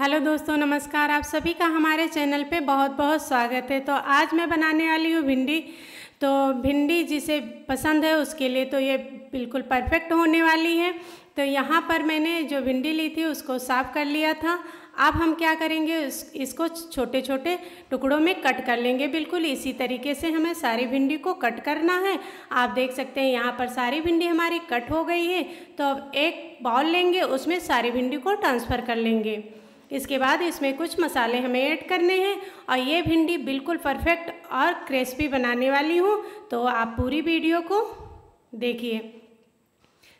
hello दोस्तों नमस्कार आप सभी का हमारे चैनल पे बहुत बहुत स्वागत है तो आज मैं बनाने वाली हूँ भिंडी तो भिंडी जिसे पसंद है उसके लिए तो ये बिल्कुल परफेक्ट होने वाली है तो यहाँ पर मैंने जो भिंडी ली थी उसको साफ़ कर लिया था अब हम क्या करेंगे इसको छोटे छोटे टुकड़ों में कट कर लेंगे बिल्कुल इसी तरीके से हमें सारी भिंडी को कट करना है आप देख सकते हैं यहाँ पर सारी भिंडी हमारी कट हो गई है तो अब एक बाउल लेंगे उसमें सारी भिंडी को ट्रांसफ़र कर लेंगे इसके बाद इसमें कुछ मसाले हमें ऐड करने हैं और ये भिंडी बिल्कुल परफेक्ट और क्रिस्पी बनाने वाली हूँ तो आप पूरी वीडियो को देखिए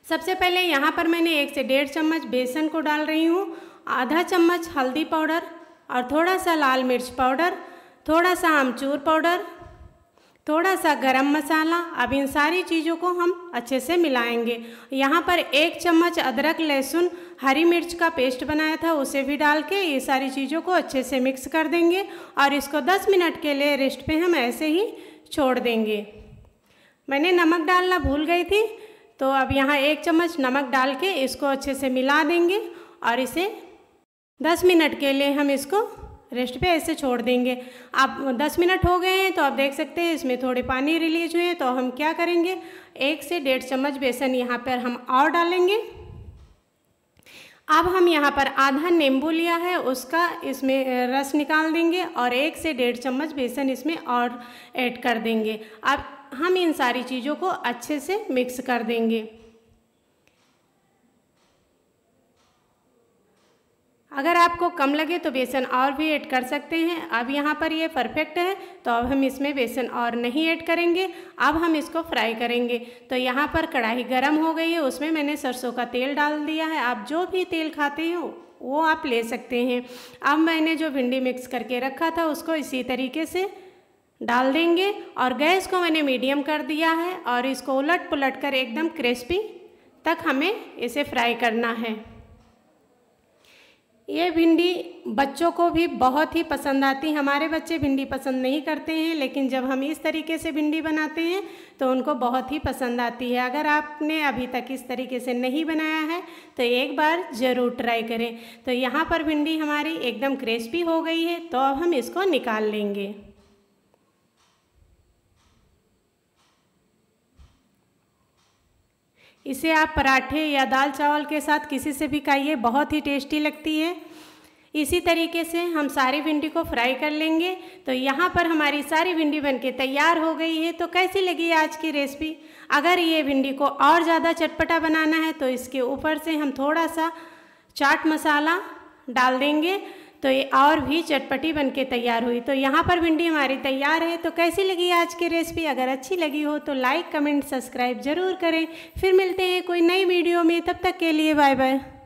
सबसे पहले यहाँ पर मैंने एक से डेढ़ चम्मच बेसन को डाल रही हूँ आधा चम्मच हल्दी पाउडर और थोड़ा सा लाल मिर्च पाउडर थोड़ा सा आमचूर पाउडर थोड़ा सा गरम मसाला अब इन सारी चीज़ों को हम अच्छे से मिलाएंगे यहाँ पर एक चम्मच अदरक लहसुन हरी मिर्च का पेस्ट बनाया था उसे भी डाल के ये सारी चीज़ों को अच्छे से मिक्स कर देंगे और इसको 10 मिनट के लिए रेस्ट पे हम ऐसे ही छोड़ देंगे मैंने नमक डालना भूल गई थी तो अब यहाँ एक चम्मच नमक डाल के इसको अच्छे से मिला देंगे और इसे दस मिनट के लिए हम इसको रेस्ट पे ऐसे छोड़ देंगे आप 10 मिनट हो गए हैं तो आप देख सकते हैं इसमें थोड़े पानी रिलीज हुए तो हम क्या करेंगे एक से डेढ़ चम्मच बेसन यहाँ पर हम और डालेंगे अब हम यहाँ पर आधा नींबू लिया है उसका इसमें रस निकाल देंगे और एक से डेढ़ चम्मच बेसन इसमें और ऐड कर देंगे अब हम इन सारी चीज़ों को अच्छे से मिक्स कर देंगे अगर आपको कम लगे तो बेसन और भी ऐड कर सकते हैं अब यहाँ पर ये परफेक्ट है तो अब हम इसमें बेसन और नहीं ऐड करेंगे अब हम इसको फ्राई करेंगे तो यहाँ पर कढ़ाई गर्म हो गई है उसमें मैंने सरसों का तेल डाल दिया है आप जो भी तेल खाते हैं वो आप ले सकते हैं अब मैंने जो भिंडी मिक्स करके रखा था उसको इसी तरीके से डाल देंगे और गैस को मैंने मीडियम कर दिया है और इसको उलट पुलट कर एकदम क्रिस्पी तक हमें इसे फ्राई करना है ये भिंडी बच्चों को भी बहुत ही पसंद आती है हमारे बच्चे भिंडी पसंद नहीं करते हैं लेकिन जब हम इस तरीके से भिंडी बनाते हैं तो उनको बहुत ही पसंद आती है अगर आपने अभी तक इस तरीके से नहीं बनाया है तो एक बार ज़रूर ट्राई करें तो यहाँ पर भिंडी हमारी एकदम क्रिस्पी हो गई है तो अब हम इसको निकाल लेंगे इसे आप पराठे या दाल चावल के साथ किसी से भी खाइए बहुत ही टेस्टी लगती है इसी तरीके से हम सारी भिंडी को फ्राई कर लेंगे तो यहाँ पर हमारी सारी भिंडी बनके तैयार हो गई है तो कैसी लगी आज की रेसिपी अगर ये भिंडी को और ज़्यादा चटपटा बनाना है तो इसके ऊपर से हम थोड़ा सा चाट मसाला डाल देंगे तो ये और भी चटपटी बनके तैयार हुई तो यहाँ पर भिंडी हमारी तैयार है तो कैसी लगी आज की रेसिपी अगर अच्छी लगी हो तो लाइक कमेंट सब्सक्राइब ज़रूर करें फिर मिलते हैं कोई नई वीडियो में तब तक के लिए बाय बाय